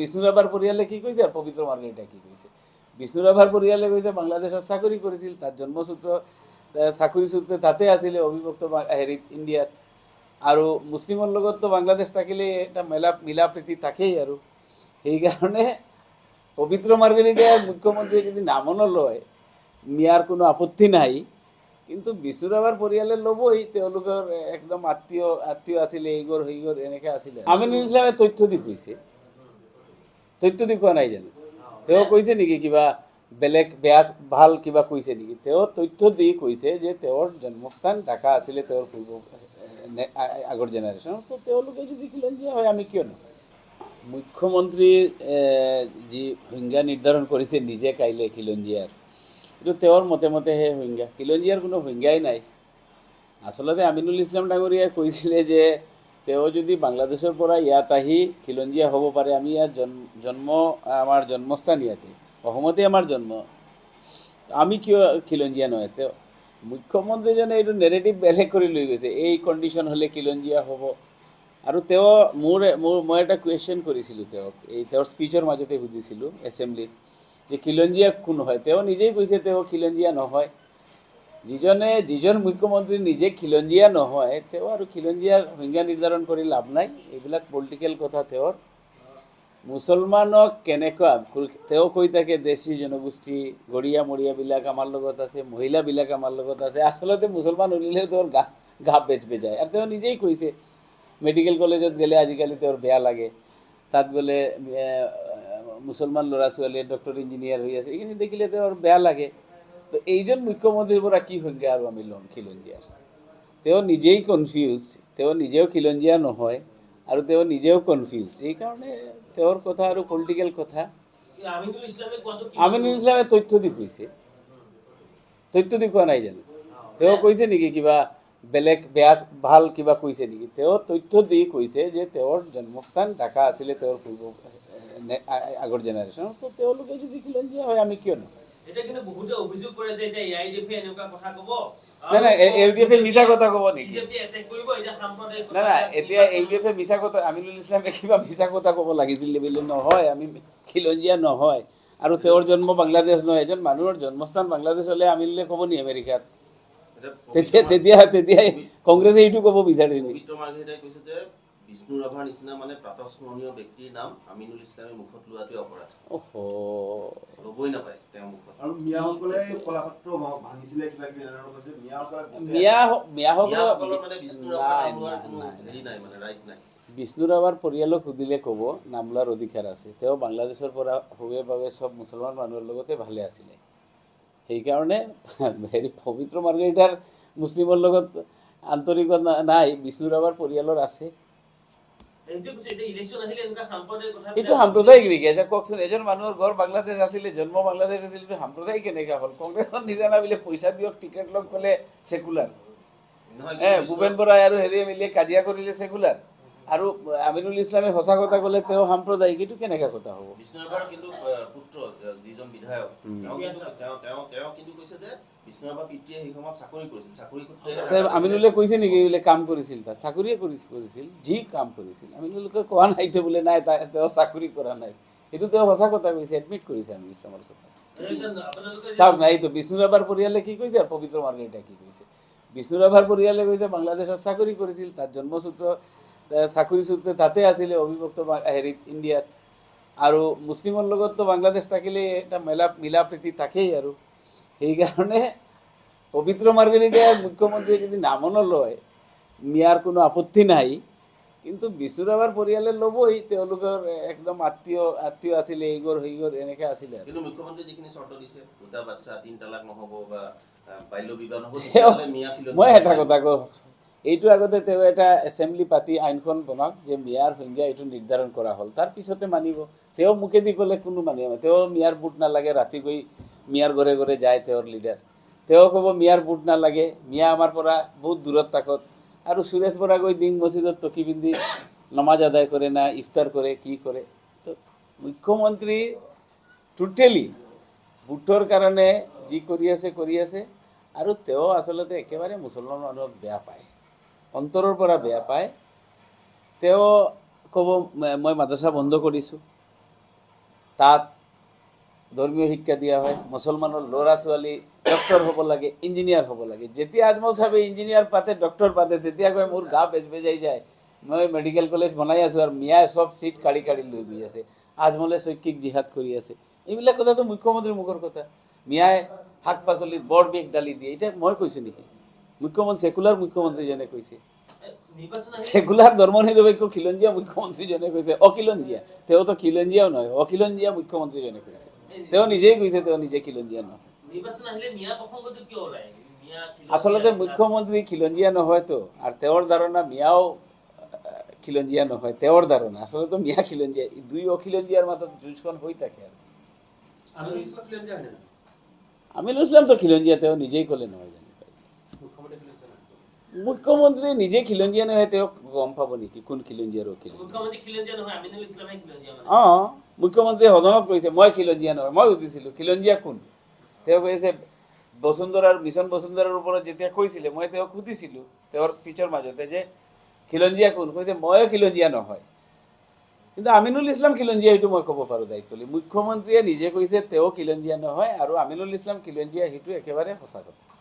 Bishnu rubber পরিয়ালে কি কৈছে আর পবিত্র মার্গেটা কি কৈছে বিষ্ণু রাবার পরিয়ালে কৈছে বাংলাদেশত চাকরি করেছিল তার জন্মসূত্র চাকরি সূত্রে তাতে আছিল অবিভক্ত হেরিত ইন্ডিয়াত আৰু মুছলিমৰ লগততো বাংলাদেশ থাকিলে এটা মেলা মিলা প্ৰীতি থাকেই আৰু সেইকাৰণে পবিত্ৰ মাৰ্গেৰিটাই মুখ্যমন্ত্ৰীয়ে যদি নামো নলয় মিয়াৰ কোনো আপত্তি নাই কিন্তু বিষ্ণু বিচুৰাবাৰ পৰিয়ালে ল'বই তেওঁলোকৰ একদম আত্মীয় আত্মীয় আছিলে এইঘৰ সেইঘৰ এনেকৈ আছিলে আমিনুল ইছলামে তথ্য দেখুৱাইছে তথ্য দেখুওৱা নাই জানো তেওঁ কৈছে নেকি কিবা বেলেগ বেয়া ভাল কিবা কৈছে নেকি তেওঁ তথ্য দি কৈছে যে তেওঁৰ জন্মস্থান ঢাকা আছিলে তেওঁৰ পূৰ্ব আগৰ জেনেৰেশ্যনৰ তো তেওঁলোকে যদি দেখিলে হয় আমি কিয় নহয় মুখ্যমন্ত্ৰীৰ যি সংজ্ঞা নিৰ্ধাৰণ কৰিছে নিজে কাইলৈ খিলঞ্জীয়াৰ কিন্তু তেওঁৰ মতে মতে সেই সংজ্ঞা খিলঞ্জীয়াৰ কোনো সংজ্ঞাই নাই আচলতে আমিনুল ইছলাম ডাঙৰীয়াই কৈছিলে যে তেওঁ যদি বাংলাদেশৰ পৰা ইয়াত আহি খিলঞ্জীয়া হ'ব পাৰে আমি ইয়াত জন্ম জন্ম আমাৰ জন্মস্থান ইয়াতে অসমতে আমাৰ জন্ম আমি কিয় খিলঞ্জীয়া নহয় তেওঁ মুখ্যমন্ত্ৰীজনে এইটো নেৰেটিভ বেলেগ কৰি লৈ গৈছে এই কণ্ডিশ্যন হ'লে খিলঞ্জীয়া হ'ব আৰু তেওঁ মোৰ মোৰ মই এটা কুৱেশ্যন কৰিছিলোঁ তেওঁক এই তেওঁৰ স্পীচৰ মাজতে সুধিছিলোঁ এছেম্বলিত যে খিলঞ্জীয়া কোন হয় তেওঁ নিজেই কৈছে তেওঁ খিলঞ্জীয়া নহয় যিজনে যিজন মুখ্যমন্ত্ৰী নিজে খিলঞ্জীয়া নহয় তেওঁ আৰু খিলঞ্জীয়াৰ সংজ্ঞা নিৰ্ধাৰণ কৰি লাভ নাই এইবিলাক পলিটিকেল কথা তেওঁৰ মুছলমানক কেনেকুৱা তেওঁ কৈ থাকে দেশী জনগোষ্ঠী গৰীয়া মৰীয়াবিলাক আমাৰ লগত আছে মহিলাবিলাক আমাৰ লগত আছে আচলতে মুছলমান শুনিলেও তেওঁৰ গা গা বেচ যায় আৰু তেওঁ নিজেই কৈছে মেডিকেল কলেজত গ'লে আজিকালি তেওঁৰ বেয়া লাগে তাত গ'লে মুছলমান ল'ৰা ছোৱালীয়ে ডক্টৰ ইঞ্জিনিয়াৰ হৈ আছে এইখিনি দেখিলে তেওঁৰ বেয়া লাগে তো এইজন মুখ্যমন্ত্ৰীৰ পৰা কি সংজ্ঞা আৰু আমি লম খিলঞ্জিয়াৰ তেওঁ নিজেই কনফিউজ তেওঁ নিজেও খিলঞ্জীয়া নহয় আৰু তেওঁ নিজেও কনফিউজ এইকাৰণে তেওঁৰ কথা আৰু পলিটিকেল কথা আমিনুল ইসলামে তথ্য দি কইছে তথ্য দি কোৱা নাই জানো তেওঁ কৈছে নেকি কিবা বেলেগ বেয়া ভাল কিবা কৈছে নেকি তেওঁ তথ্য দি কৈছে যে তেওঁৰ জন্মস্থান ঢাকা আছিলে তেওঁৰ পূৰ্ব আগৰ জেনাৰেশন তেওঁলোকে যদি খিলঞ্জীয়া হয় আমি কিয় নহয় খিলঞ্জীয়া নহয় জন্ম বাংলাদেশ নহয় এজন মানুহৰ জন্মস্থান বাংলাদেশ হলে আমি কব নি আমেৰিকাত তেতিয়া তেতিয়া তেতিয়াই কংগ্ৰেছে এইটো কব বিচাৰি বিষ্ণু মুখত লোৱাটোৱে অপৰাধ নাপায় বিষ্ণুৰাভাৰ পৰিয়ালক সুধিলে ক'ব নামলাৰ অধিকাৰ আছে তেওঁ বাংলাদেশৰ পৰা হুৱে বাবে চব মুছলমান মানুহৰ লগতে ভালে আছিলে সেইকাৰণে হেৰি পবিত্ৰ মাৰ্গাৰিটাৰ মুছলিমৰ লগত আন্তৰিকতা নাই বিষ্ণুৰাভাৰ পৰিয়ালৰ আছে এইটো সাম্প্ৰদায়িক নেকি এতিয়া কওকচোন এজন মানুহৰ ঘৰ বাংলাদেশ আছিলে জন্ম বাংলাদেশ আছিলে সাম্প্ৰদায়িক কেনেকৈ হ'ল কংগ্ৰেছত নিজানা বুলি পইচা দিয়ক টিকেট লওক ক'লে চেকুলাৰ হে ভূপেন বৰাই আৰু হেৰিয়ে মিলিয়ে কাজিয়া কৰিলে চেকুলাৰ আৰু আমিনুল ইছলামে সঁচা কথা ক'লে তেওঁ সাম্প্ৰদায়িক এইটো কেনেকৈ কথা হ'ব আমিনুলে কৈছে নেকি বোলে কাম কৰিছিল তাত চাকৰিয়ে কৰিছিল যি কাম কৰিছিল আমিনুলোকে কোৱা নাই যে বোলে নাই তেওঁ চাকৰি কৰা নাই সেইটো তেওঁ সঁচা কথা কৈছে এডমিট কৰিছে আমিন ইছলামৰ কথা চাওক নাই এইটো বিষ্ণু ৰাভাৰ পৰিয়ালে কি কৈছে পবিত্ৰ মাৰ্গেটা কি কৈছে বিষ্ণু ৰাভাৰ পৰিয়ালে কৈছে বাংলাদেশত চাকৰি কৰিছিল তাত জন্মসূত্ৰ চাকৰি সূত্ৰে তাতে আছিলে অভিভক্ত হেৰিত ইণ্ডিয়াত আৰু মুছলিমৰ লগততো বাংলাদেশ থাকিলে এটা মিলা মিলা প্ৰীতি থাকেই আৰু সেইকাৰণে পবিত্ৰ মাৰ্গেৰিডিয়াৰ মুখ্যমন্ত্ৰীয়ে যদি নাম নলয় মিয়াৰ কোনো আপত্তি নাই কিন্তু বিষ্ণু পৰিয়ালে ল'বই তেওঁলোকৰ একদম আত্মীয় আত্মীয় আছিলে এইগৰ সেইগৰ এনেকৈ আছিলে মই এটা কথা কওঁ এইটো আগতে তেওঁ এটা এছেম্বলি পাতি আইনখন বনাওক যে মিয়াৰ সংজ্ঞা এইটো নিৰ্ধাৰণ কৰা হ'ল তাৰপিছতে মানিব তেওঁ মুখেদি ক'লে কোনো মানিব তেওঁ মিয়াৰ বুট নালাগে ৰাতি গৈ মিয়াৰ ঘৰে ঘৰে যায় তেওঁৰ লিডাৰ তেওঁ ক'ব মিয়াৰ বুট নালাগে মিয়া আমাৰ পৰা বহুত দূৰত তাকত আৰু সুৰেশ বৰা গৈ দিং মছজিদত টকি পিন্ধি নমাজ আদায় কৰে না ইফতাৰ কৰে কি কৰে তো মুখ্যমন্ত্ৰী টোটেলি বুটৰ কাৰণে যি কৰি আছে কৰি আছে আৰু তেওঁ আচলতে একেবাৰে মুছলমান মানুহক বেয়া পায় অন্তৰৰ পৰা বেয়া পায় তেওঁ ক'ব মই মাদ্ৰাছা বন্ধ কৰিছোঁ তাত ধৰ্মীয় শিক্ষা দিয়া হয় মুছলমানৰ ল'ৰা ছোৱালী ডক্টৰ হ'ব লাগে ইঞ্জিনিয়াৰ হ'ব লাগে যেতিয়া আজমল চাহাবে ইঞ্জিনিয়াৰ পাতে ডক্টৰ পাতে তেতিয়া কয় মোৰ গা বেজ বেজাই যায় মই মেডিকেল কলেজ বনাই আছোঁ আৰু মিয়াই চব চিট কাঢ়ি কাঢ়ি লৈ গৈ আছে আজমলে শৈক্ষিক জিহাদ কৰি আছে এইবিলাক কথাটো মুখ্যমন্ত্ৰীৰ মুখৰ কথা মিয়াই শাক পাচলিত বৰ বিষ দালি দিয়ে এতিয়া মই কৈছোঁ নেকি মুখ্যমন্ত্ৰী চেকুলাৰ মুখ্যমন্ত্ৰীজনে কৈছে চেকুলাৰ ধৰ্মনিৰপেক্ষ খিলঞ্জীয়া মুখ্যমন্ত্ৰীজনে কৈছে অখিলঞ্জীয়া তেওঁতো খিলঞ্জীয়াও নহয় অখিলঞ্জীয়া মুখ্যমন্ত্ৰীজনে কৈছে তেওঁ নিজেই কৈছে তেওঁ নিজে খিলঞ্জীয়া নহয় আচলতে মুখ্যমন্ত্ৰী খিলঞ্জীয়া নহয়তো আৰু তেওঁৰ ধাৰণা মিয়াও খিলঞ্জীয়া নহয় তেওঁৰ ধাৰণা আচলতে মিয়া খিলঞ্জীয়া দুই অখিলঞ্জীয়াৰ মাজত যুঁজখন হৈ থাকে আৰু আমি লৈছিলামতো খিলঞ্জীয়া তেওঁ নিজেই ক'লে নহয় জানো মুখ্যমন্ত্ৰী নিজে খিলঞ্জীয়া নহয় তেওঁক গম পাব নেকি কোন খিলঞ্জীয়া ৰখিলে অঁ মুখ্যমন্ত্ৰীয়ে সদনত কৈছে মই খিলঞ্জীয়া নহয় মই সুধিছিলোঁ খিলঞ্জীয়া কোন তেওঁ কৈছে বসুন্ধৰাৰ মিছন বসুন্ধৰাৰ ওপৰত যেতিয়া কৈছিলে মই তেওঁক সুধিছিলোঁ তেওঁৰ স্পীচৰ মাজতে যে খিলঞ্জীয়া কোন কৈছে ময়ো খিলঞ্জীয়া নহয় কিন্তু আমিনুল ইছলাম খিলঞ্জীয়া সেইটো মই ক'ব পাৰোঁ দায়িত্ব লৈ মুখ্যমন্ত্ৰীয়ে নিজে কৈছে তেওঁ খিলঞ্জীয়া নহয় আৰু আমিনুল ইছলাম খিলঞ্জীয়া সেইটো একেবাৰে সঁচা কথা